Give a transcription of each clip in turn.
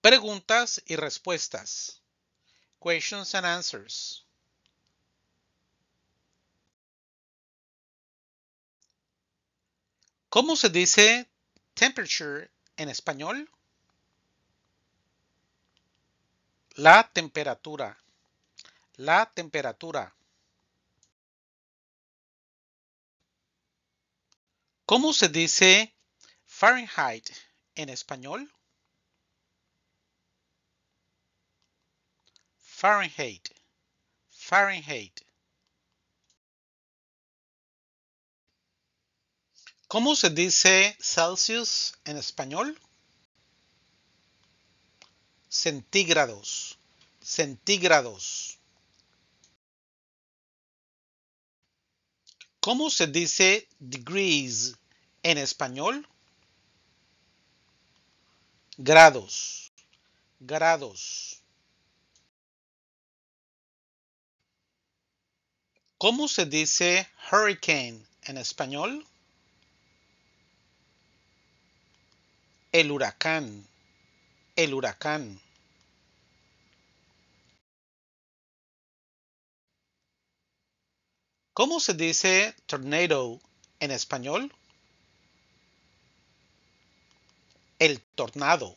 Preguntas y respuestas. Questions and answers. ¿Cómo se dice temperature en español? La temperatura. La temperatura. ¿Cómo se dice Fahrenheit en español? Fahrenheit, Fahrenheit. ¿Cómo se dice Celsius en español? Centígrados, centígrados. ¿Cómo se dice degrees en español? Grados, grados. ¿Cómo se dice hurricane en español? El huracán. El huracán. ¿Cómo se dice tornado en español? El tornado.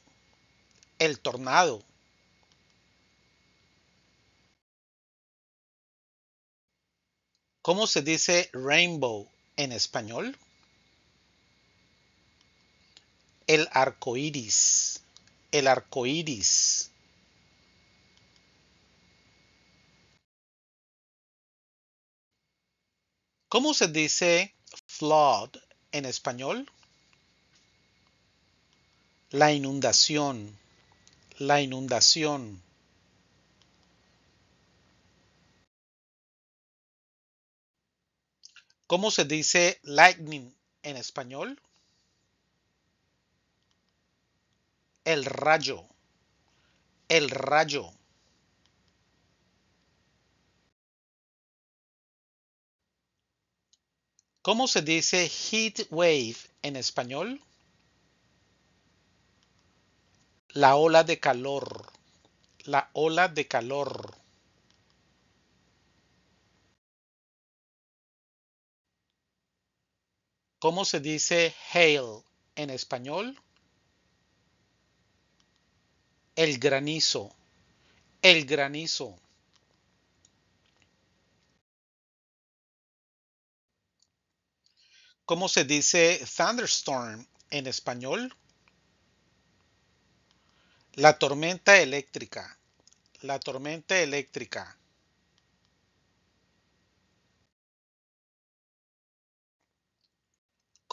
El tornado. ¿Cómo se dice rainbow en español? El arco iris. El arco iris. ¿Cómo se dice flood en español? La inundación. La inundación. ¿Cómo se dice lightning en español? El rayo. El rayo. ¿Cómo se dice heat wave en español? La ola de calor. La ola de calor. ¿Cómo se dice hail en español? El granizo. El granizo. ¿Cómo se dice thunderstorm en español? La tormenta eléctrica. La tormenta eléctrica.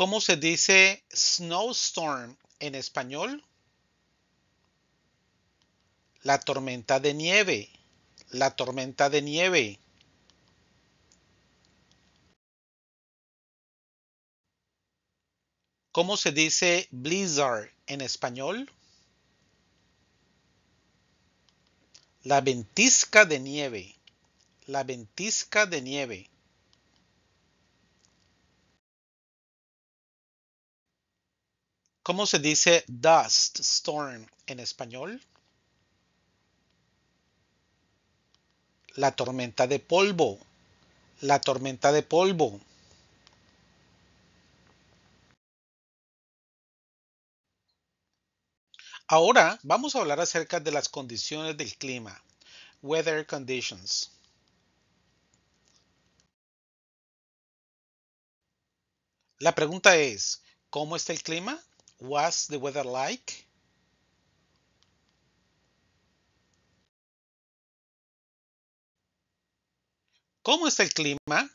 ¿Cómo se dice snowstorm en español? La tormenta de nieve. La tormenta de nieve. ¿Cómo se dice blizzard en español? La ventisca de nieve. La ventisca de nieve. ¿Cómo se dice dust storm en español? La tormenta de polvo. La tormenta de polvo. Ahora vamos a hablar acerca de las condiciones del clima, weather conditions. La pregunta es, ¿cómo está el clima? the weather like? ¿Cómo está el clima?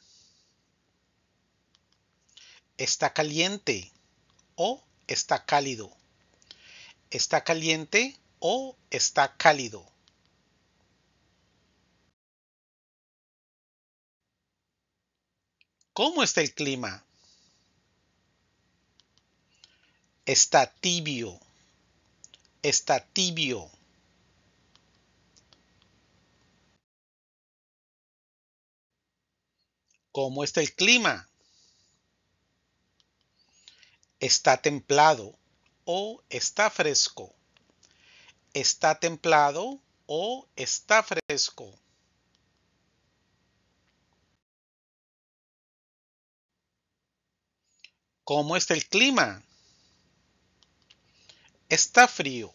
Está caliente o está cálido. Está caliente o está cálido. ¿Cómo está el clima? Está tibio. Está tibio. ¿Cómo está el clima? Está templado o está fresco. Está templado o está fresco. ¿Cómo está el clima? Está frío.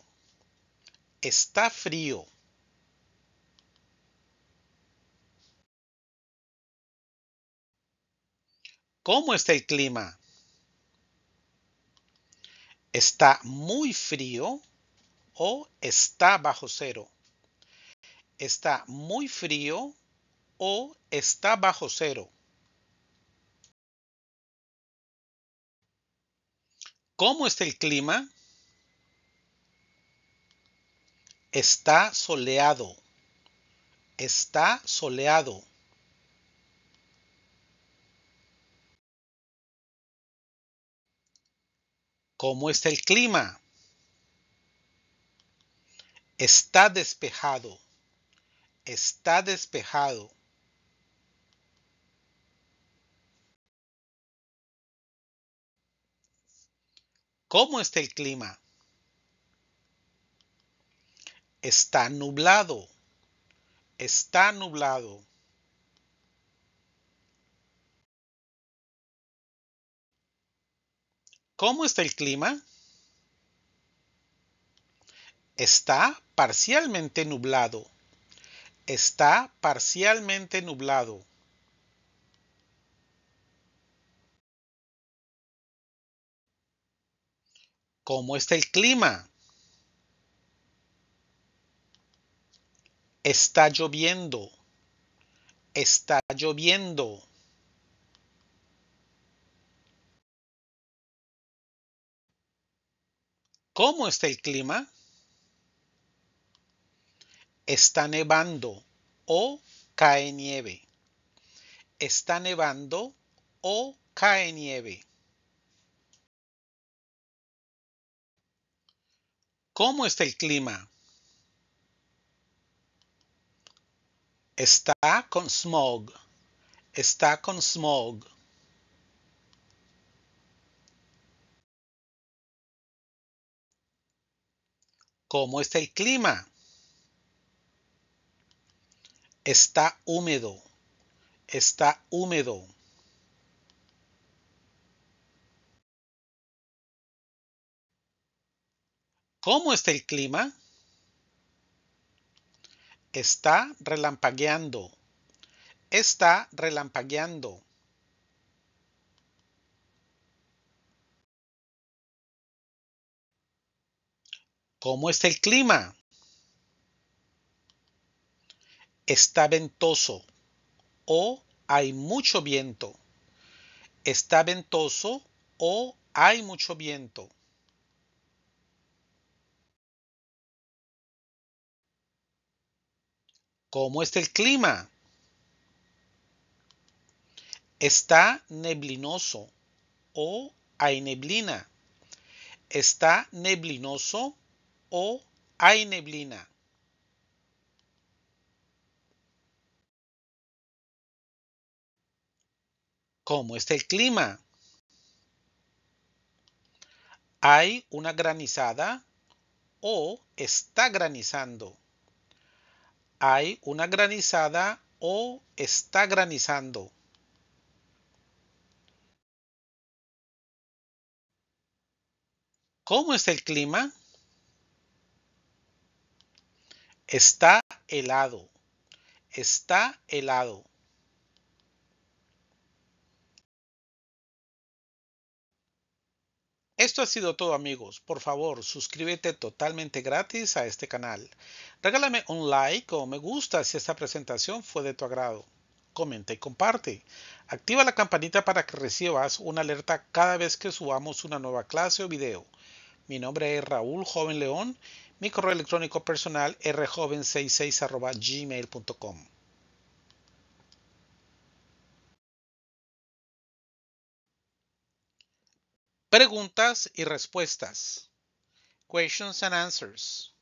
Está frío. ¿Cómo está el clima? ¿Está muy frío o está bajo cero? ¿Está muy frío o está bajo cero? ¿Cómo está el clima? Está soleado. Está soleado. ¿Cómo está el clima? Está despejado. Está despejado. ¿Cómo está el clima? Está nublado. Está nublado. ¿Cómo está el clima? Está parcialmente nublado. Está parcialmente nublado. ¿Cómo está el clima? Está lloviendo. Está lloviendo. ¿Cómo está el clima? Está nevando o cae nieve. Está nevando o cae nieve. ¿Cómo está el clima? Está con smog. Está con smog. ¿Cómo está el clima? Está húmedo. Está húmedo. ¿Cómo está el clima? Está relampagueando. Está relampagueando. ¿Cómo está el clima? Está ventoso o hay mucho viento. Está ventoso o hay mucho viento. ¿Cómo está el clima? Está neblinoso o hay neblina. Está neblinoso o hay neblina. ¿Cómo está el clima? ¿Hay una granizada o está granizando? hay una granizada o está granizando. ¿Cómo es el clima? Está helado. Está helado. Esto ha sido todo amigos, por favor suscríbete totalmente gratis a este canal. Regálame un like o me gusta si esta presentación fue de tu agrado. Comenta y comparte. Activa la campanita para que recibas una alerta cada vez que subamos una nueva clase o video. Mi nombre es Raúl Joven León, mi correo electrónico personal rjoven66 gmail.com. Preguntas y respuestas. Questions and answers.